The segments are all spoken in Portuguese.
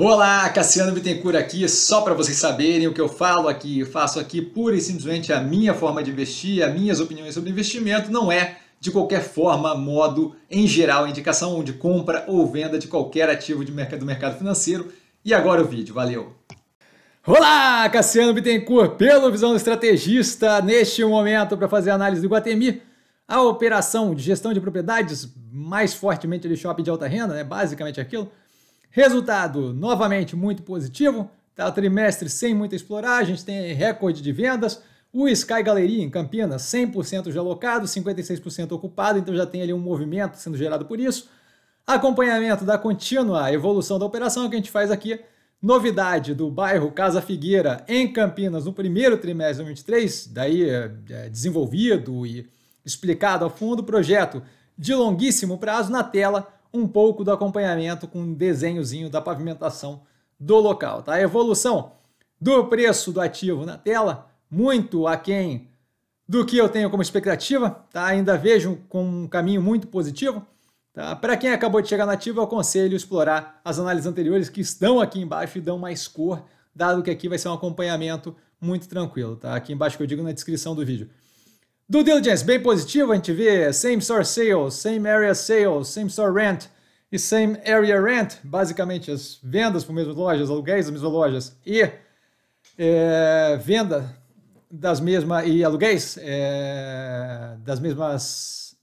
Olá, Cassiano Bittencourt aqui, só para vocês saberem o que eu falo aqui, eu faço aqui pura e simplesmente a minha forma de investir, as minhas opiniões sobre investimento, não é de qualquer forma, modo, em geral, indicação de compra ou venda de qualquer ativo de mercado, do mercado financeiro. E agora o vídeo, valeu! Olá, Cassiano Bittencourt, pelo Visão do Estrategista, neste momento para fazer a análise do Guatemi, a operação de gestão de propriedades, mais fortemente de shopping de alta renda, né? basicamente aquilo, Resultado, novamente, muito positivo. Tá, trimestre sem muita exploragem, a gente tem recorde de vendas. O Sky Galeria em Campinas, 100% já alocado, 56% ocupado, então já tem ali um movimento sendo gerado por isso. Acompanhamento da contínua evolução da operação que a gente faz aqui. Novidade do bairro Casa Figueira em Campinas no primeiro trimestre de 2023, daí é, é, desenvolvido e explicado a fundo o projeto de longuíssimo prazo na tela um pouco do acompanhamento com um desenhozinho da pavimentação do local. Tá? A evolução do preço do ativo na tela, muito aquém do que eu tenho como expectativa, tá? ainda vejo com um caminho muito positivo. Tá? Para quem acabou de chegar na ativa, eu aconselho explorar as análises anteriores que estão aqui embaixo e dão mais cor, dado que aqui vai ser um acompanhamento muito tranquilo. Tá? Aqui embaixo que eu digo na descrição do vídeo. Do diligence bem positivo, a gente vê same store sales, same area sales, same store rent e same area rent, basicamente as vendas para mesmas lojas, aluguéis das mesmas lojas e é, venda das mesmas e aluguéis é, das mesmas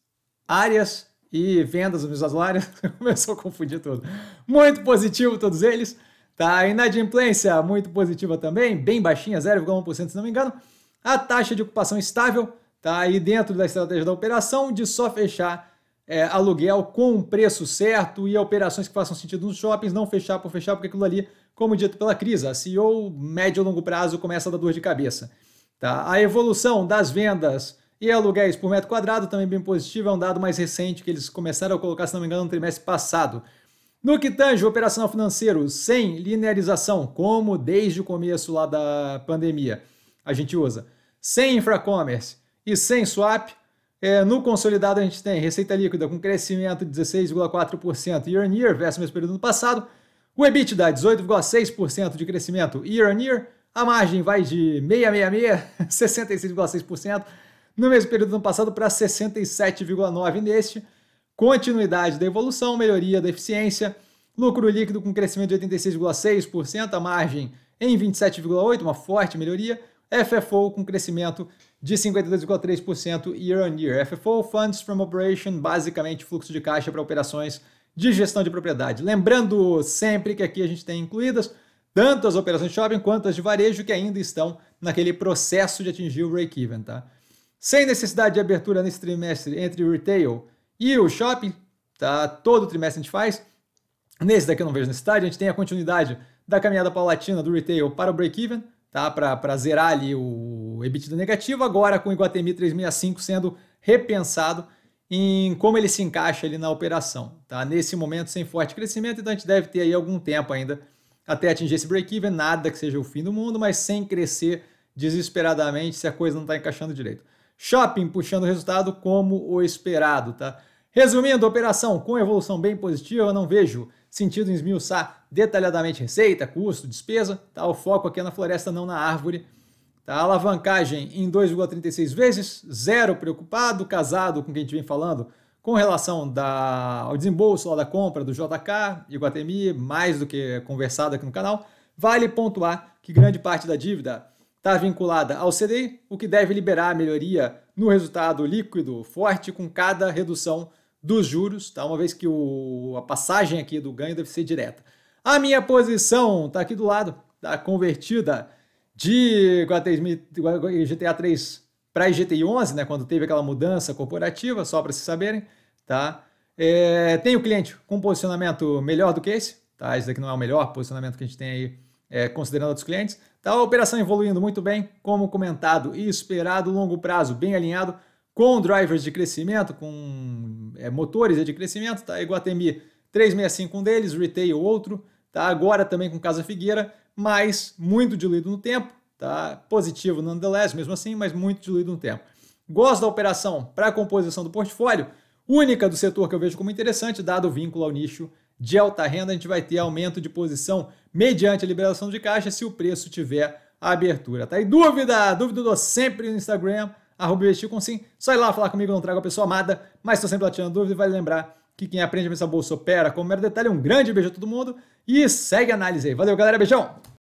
áreas e vendas das mesmas áreas, começou a confundir tudo. Muito positivo todos eles, tá? Inadimplência muito positiva também, bem baixinha, 0,1% se não me engano. A taxa de ocupação estável, Tá? e dentro da estratégia da operação, de só fechar é, aluguel com o preço certo e operações que façam sentido nos shoppings, não fechar por fechar, porque aquilo ali, como dito pela crise a CEO médio e longo prazo começa a dar dor de cabeça. Tá? A evolução das vendas e aluguéis por metro quadrado também bem positiva, é um dado mais recente que eles começaram a colocar, se não me engano, no trimestre passado. No que tange operacional financeiro sem linearização, como desde o começo lá da pandemia, a gente usa. Sem infra-commerce, e sem swap, é, no consolidado a gente tem receita líquida com crescimento de 16,4% year on year versus o mesmo período do ano passado, o EBITDA 18,6% de crescimento year on year, a margem vai de 666, 66,6% no mesmo período do ano passado para 67,9% neste, continuidade da evolução, melhoria da eficiência, lucro líquido com crescimento de 86,6%, a margem em 27,8%, uma forte melhoria, FFO com crescimento de 52,3% year on year. FFO, Funds from Operation, basicamente fluxo de caixa para operações de gestão de propriedade. Lembrando sempre que aqui a gente tem incluídas tanto as operações de shopping quanto as de varejo que ainda estão naquele processo de atingir o break-even, tá? Sem necessidade de abertura nesse trimestre entre o retail e o shopping, tá? Todo trimestre a gente faz. Nesse daqui eu não vejo necessidade, a gente tem a continuidade da caminhada paulatina do retail para o break-even tá? para zerar ali o EBITDA negativo, agora com o Iguatemi 365 sendo repensado em como ele se encaixa ali na operação. Tá? Nesse momento sem forte crescimento, então a gente deve ter aí algum tempo ainda até atingir esse break-even, nada que seja o fim do mundo, mas sem crescer desesperadamente se a coisa não está encaixando direito. Shopping puxando o resultado como o esperado, tá? Resumindo, operação com evolução bem positiva, não vejo sentido em esmiuçar detalhadamente receita, custo, despesa, tá? O foco aqui é na floresta, não na árvore. Tá? Alavancagem em 2,36 vezes, zero preocupado, casado com quem a gente vem falando, com relação da, ao desembolso lá da compra do JK, Iguatemi, mais do que conversado aqui no canal, vale pontuar que grande parte da dívida está vinculada ao CDI, o que deve liberar a melhoria no resultado líquido forte com cada redução dos juros, tá? uma vez que o, a passagem aqui do ganho deve ser direta. A minha posição está aqui do lado, está convertida de GTA 3 para IGTI 11, né, quando teve aquela mudança corporativa, só para vocês saberem. Tá? É, tem o cliente com posicionamento melhor do que esse, tá? esse daqui não é o melhor posicionamento que a gente tem aí, é, considerando outros clientes. Tá? A operação evoluindo muito bem, como comentado e esperado, longo prazo bem alinhado com drivers de crescimento, com é, motores de crescimento, tá? Iguatemi 365 um deles, Retail outro, tá? Agora também com Casa Figueira, mas muito diluído no tempo, tá? Positivo nonetheless, mesmo assim, mas muito diluído no tempo. Gosto da operação para a composição do portfólio, única do setor que eu vejo como interessante, dado o vínculo ao nicho de alta renda, a gente vai ter aumento de posição mediante a liberação de caixa se o preço tiver abertura, tá? E dúvida, dúvida do sempre no Instagram, arroba investiu com sim. sai lá falar comigo, não trago a pessoa amada, mas estou sempre lá tirando dúvida e vale lembrar que quem aprende a pensar bolsa opera. Como mero detalhe, um grande beijo a todo mundo e segue a análise aí. Valeu, galera, beijão!